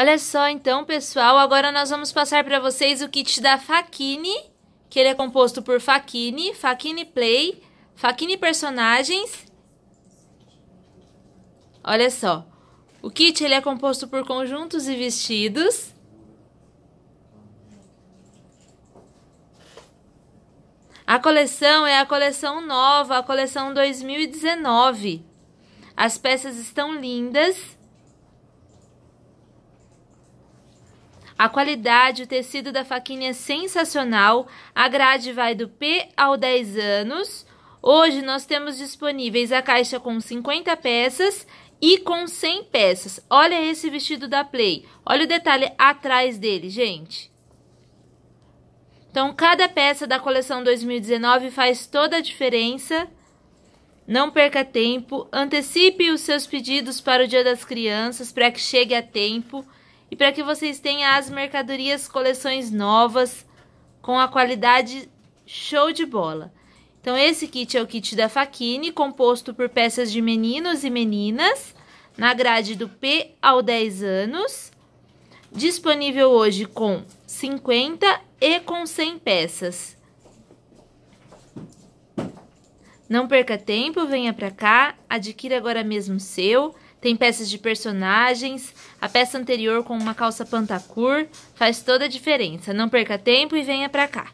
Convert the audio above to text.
Olha só então, pessoal, agora nós vamos passar para vocês o kit da Fakini, que ele é composto por Fakini, Fakini Play, Fakini Personagens. Olha só. O kit ele é composto por conjuntos e vestidos. A coleção é a coleção nova, a coleção 2019. As peças estão lindas. A qualidade, o tecido da faquinha é sensacional. A grade vai do P ao 10 anos. Hoje nós temos disponíveis a caixa com 50 peças e com 100 peças. Olha esse vestido da Play. Olha o detalhe atrás dele, gente. Então, cada peça da coleção 2019 faz toda a diferença. Não perca tempo, antecipe os seus pedidos para o Dia das Crianças para que chegue a tempo e para que vocês tenham as mercadorias coleções novas com a qualidade show de bola. Então esse kit é o kit da Faquini, composto por peças de meninos e meninas, na grade do P ao 10 anos, disponível hoje com 50 e com 100 peças. Não perca tempo, venha para cá, adquira agora mesmo seu. Tem peças de personagens, a peça anterior com uma calça pantacur, faz toda a diferença. Não perca tempo e venha pra cá.